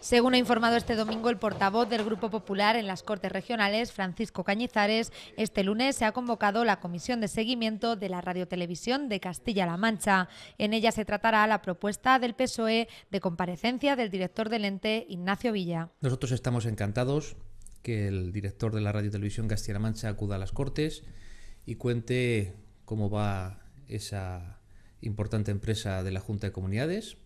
Según ha informado este domingo el portavoz del Grupo Popular en las Cortes Regionales, Francisco Cañizares, este lunes se ha convocado la Comisión de Seguimiento de la Radiotelevisión de Castilla-La Mancha. En ella se tratará la propuesta del PSOE de comparecencia del director del ente, Ignacio Villa. Nosotros estamos encantados que el director de la Radiotelevisión Castilla-La Mancha acuda a las Cortes y cuente cómo va esa importante empresa de la Junta de Comunidades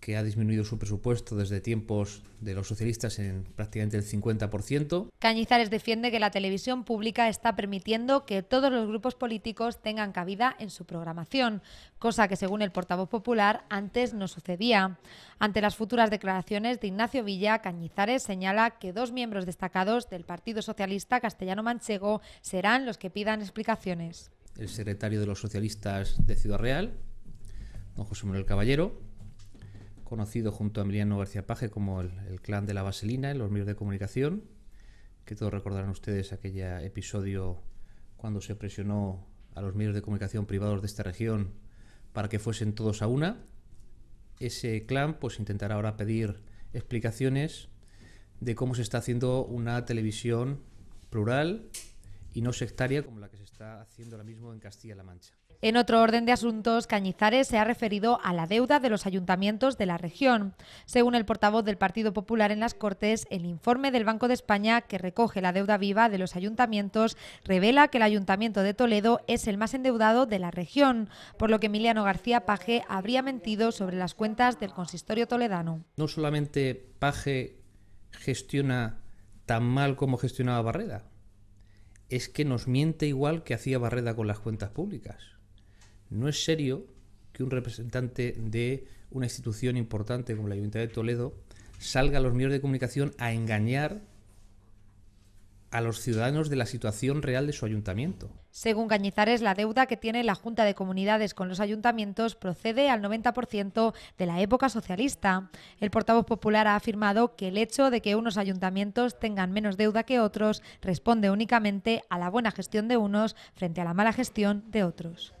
que ha disminuido su presupuesto desde tiempos de los socialistas en prácticamente el 50%. Cañizares defiende que la televisión pública está permitiendo que todos los grupos políticos tengan cabida en su programación, cosa que según el portavoz popular antes no sucedía. Ante las futuras declaraciones de Ignacio Villa, Cañizares señala que dos miembros destacados del Partido Socialista Castellano Manchego serán los que pidan explicaciones. El secretario de los socialistas de Ciudad Real, don José Manuel Caballero, conocido junto a Emiliano García Paje como el, clan de la vaselina en los medios de comunicación, que todos recordarán ustedes aquel episodio cuando se presionó a los medios de comunicación privados de esta región para que fuesen todos a una. Ese clan pues intentará ahora pedir explicaciones de cómo se está haciendo una televisión plural y no sectaria como la que se está haciendo ahora mismo en Castilla-La Mancha. En otro orden de asuntos, Cañizares se ha referido a la deuda de los ayuntamientos de la región. Según el portavoz del Partido Popular en las Cortes, el informe del Banco de España que recoge la deuda viva de los ayuntamientos revela que el Ayuntamiento de Toledo es el más endeudado de la región, por lo que Emiliano García Paje habría mentido sobre las cuentas del consistorio toledano. No solamente Paje gestiona tan mal como gestionaba Barreda, es que nos miente igual que hacía Barreda con las cuentas públicas. No es serio que un representante de una institución importante como la Ayuntamiento de Toledo salga a los medios de comunicación a engañar a los ciudadanos de la situación real de su ayuntamiento. Según Cañizares, la deuda que tiene la Junta de Comunidades con los ayuntamientos procede al 90% de la época socialista. El portavoz popular ha afirmado que el hecho de que unos ayuntamientos tengan menos deuda que otros responde únicamente a la buena gestión de unos frente a la mala gestión de otros.